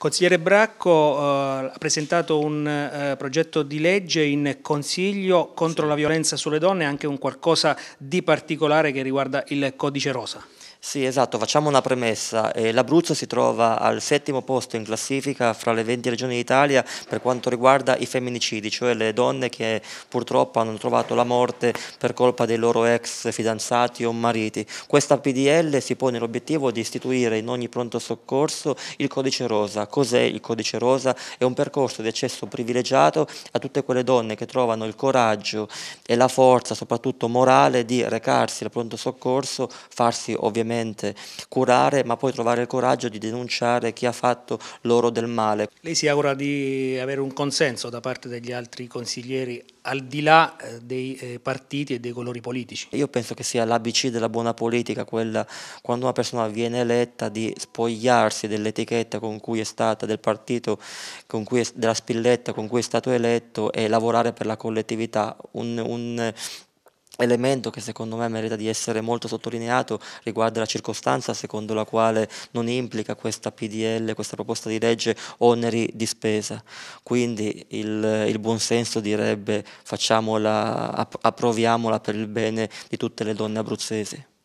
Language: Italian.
Consigliere Bracco eh, ha presentato un eh, progetto di legge in consiglio contro la violenza sulle donne, anche un qualcosa di particolare che riguarda il codice rosa. Sì, esatto, facciamo una premessa. Eh, L'Abruzzo si trova al settimo posto in classifica fra le 20 regioni d'Italia per quanto riguarda i femminicidi, cioè le donne che purtroppo hanno trovato la morte per colpa dei loro ex fidanzati o mariti. Questa PDL si pone l'obiettivo di istituire in ogni pronto soccorso il codice rosa, cos'è il codice rosa, è un percorso di accesso privilegiato a tutte quelle donne che trovano il coraggio e la forza, soprattutto morale, di recarsi al pronto soccorso, farsi ovviamente curare, ma poi trovare il coraggio di denunciare chi ha fatto loro del male. Lei si augura di avere un consenso da parte degli altri consiglieri al di là eh, dei eh, partiti e dei colori politici. Io penso che sia l'ABC della buona politica, quella quando una persona viene eletta di spogliarsi dell'etichetta con cui è stata, del partito, con cui è, della spilletta con cui è stato eletto e lavorare per la collettività. Un, un, elemento che secondo me merita di essere molto sottolineato riguarda la circostanza secondo la quale non implica questa PDL, questa proposta di legge, oneri di spesa. Quindi il, il buonsenso direbbe facciamola, approviamola per il bene di tutte le donne abruzzesi.